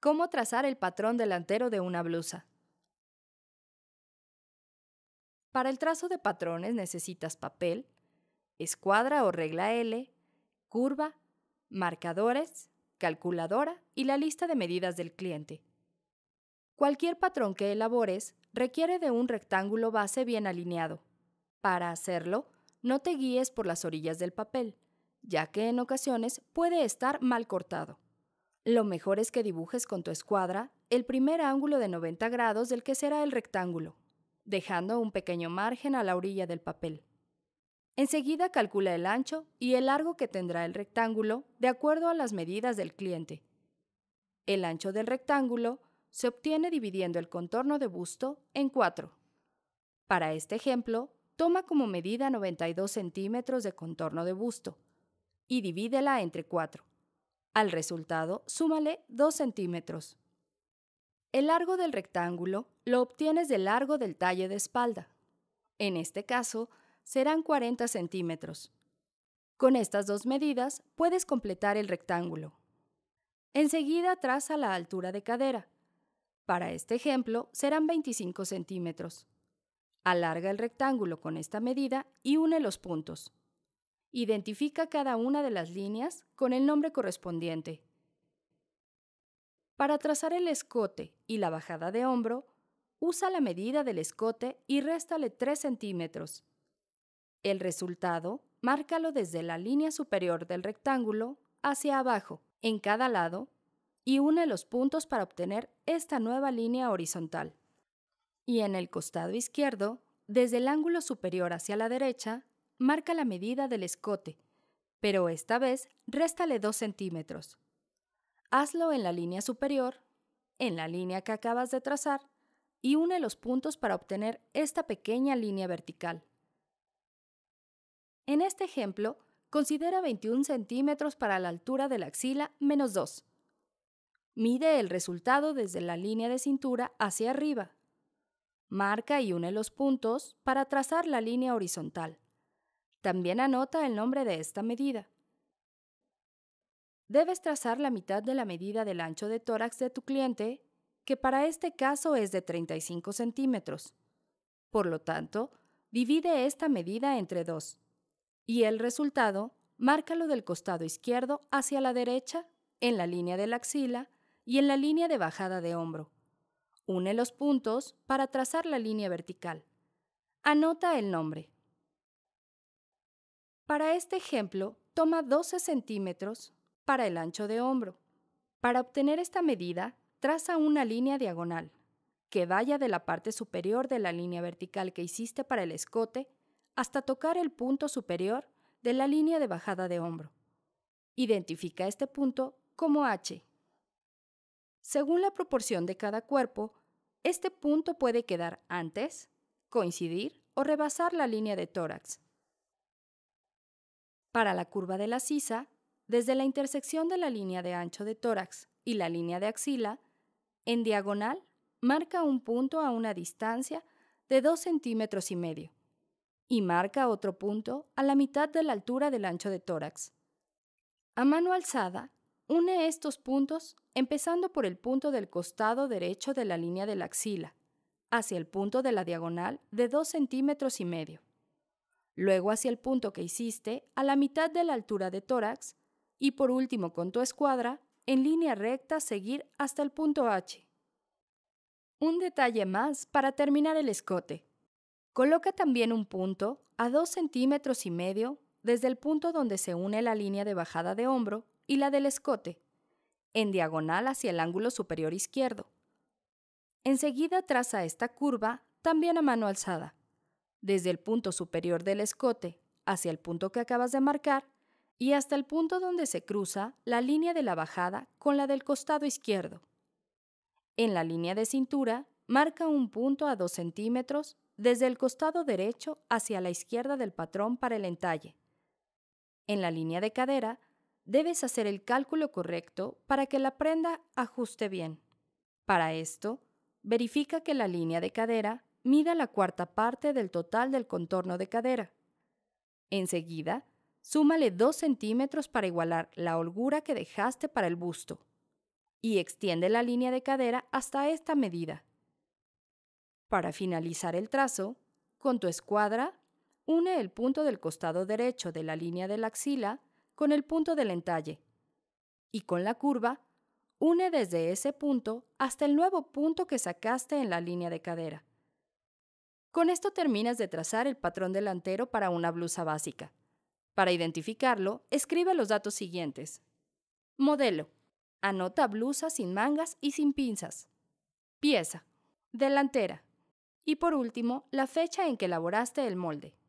¿Cómo trazar el patrón delantero de una blusa? Para el trazo de patrones necesitas papel, escuadra o regla L, curva, marcadores, calculadora y la lista de medidas del cliente. Cualquier patrón que elabores requiere de un rectángulo base bien alineado. Para hacerlo, no te guíes por las orillas del papel, ya que en ocasiones puede estar mal cortado. Lo mejor es que dibujes con tu escuadra el primer ángulo de 90 grados del que será el rectángulo, dejando un pequeño margen a la orilla del papel. Enseguida calcula el ancho y el largo que tendrá el rectángulo de acuerdo a las medidas del cliente. El ancho del rectángulo se obtiene dividiendo el contorno de busto en cuatro. Para este ejemplo, toma como medida 92 centímetros de contorno de busto y divídela entre cuatro. Al resultado, súmale 2 centímetros. El largo del rectángulo lo obtienes del largo del talle de espalda. En este caso, serán 40 centímetros. Con estas dos medidas puedes completar el rectángulo. Enseguida traza la altura de cadera. Para este ejemplo serán 25 centímetros. Alarga el rectángulo con esta medida y une los puntos. Identifica cada una de las líneas con el nombre correspondiente. Para trazar el escote y la bajada de hombro, usa la medida del escote y réstale 3 centímetros. El resultado, márcalo desde la línea superior del rectángulo hacia abajo, en cada lado, y une los puntos para obtener esta nueva línea horizontal. Y en el costado izquierdo, desde el ángulo superior hacia la derecha, marca la medida del escote, pero esta vez réstale 2 centímetros. Hazlo en la línea superior, en la línea que acabas de trazar, y une los puntos para obtener esta pequeña línea vertical. En este ejemplo, considera 21 centímetros para la altura de la axila menos 2. Mide el resultado desde la línea de cintura hacia arriba. Marca y une los puntos para trazar la línea horizontal. También anota el nombre de esta medida. Debes trazar la mitad de la medida del ancho de tórax de tu cliente, que para este caso es de 35 centímetros. Por lo tanto, divide esta medida entre dos. Y el resultado, márcalo del costado izquierdo hacia la derecha, en la línea de la axila y en la línea de bajada de hombro. Une los puntos para trazar la línea vertical. Anota el nombre. Para este ejemplo, toma 12 centímetros para el ancho de hombro. Para obtener esta medida, traza una línea diagonal que vaya de la parte superior de la línea vertical que hiciste para el escote hasta tocar el punto superior de la línea de bajada de hombro. Identifica este punto como H. Según la proporción de cada cuerpo, este punto puede quedar antes, coincidir o rebasar la línea de tórax, para la curva de la sisa, desde la intersección de la línea de ancho de tórax y la línea de axila, en diagonal marca un punto a una distancia de 2 centímetros y medio y marca otro punto a la mitad de la altura del ancho de tórax. A mano alzada, une estos puntos empezando por el punto del costado derecho de la línea de la axila, hacia el punto de la diagonal de 2 centímetros y medio luego hacia el punto que hiciste, a la mitad de la altura de tórax, y por último con tu escuadra, en línea recta seguir hasta el punto H. Un detalle más para terminar el escote. Coloca también un punto a 2 centímetros y medio desde el punto donde se une la línea de bajada de hombro y la del escote, en diagonal hacia el ángulo superior izquierdo. Enseguida traza esta curva también a mano alzada desde el punto superior del escote hacia el punto que acabas de marcar y hasta el punto donde se cruza la línea de la bajada con la del costado izquierdo. En la línea de cintura, marca un punto a 2 centímetros desde el costado derecho hacia la izquierda del patrón para el entalle. En la línea de cadera, debes hacer el cálculo correcto para que la prenda ajuste bien. Para esto, verifica que la línea de cadera mida la cuarta parte del total del contorno de cadera. Enseguida, súmale 2 centímetros para igualar la holgura que dejaste para el busto y extiende la línea de cadera hasta esta medida. Para finalizar el trazo, con tu escuadra, une el punto del costado derecho de la línea de la axila con el punto del entalle y con la curva, une desde ese punto hasta el nuevo punto que sacaste en la línea de cadera. Con esto terminas de trazar el patrón delantero para una blusa básica. Para identificarlo, escribe los datos siguientes. Modelo. Anota blusa sin mangas y sin pinzas. Pieza. Delantera. Y por último, la fecha en que elaboraste el molde.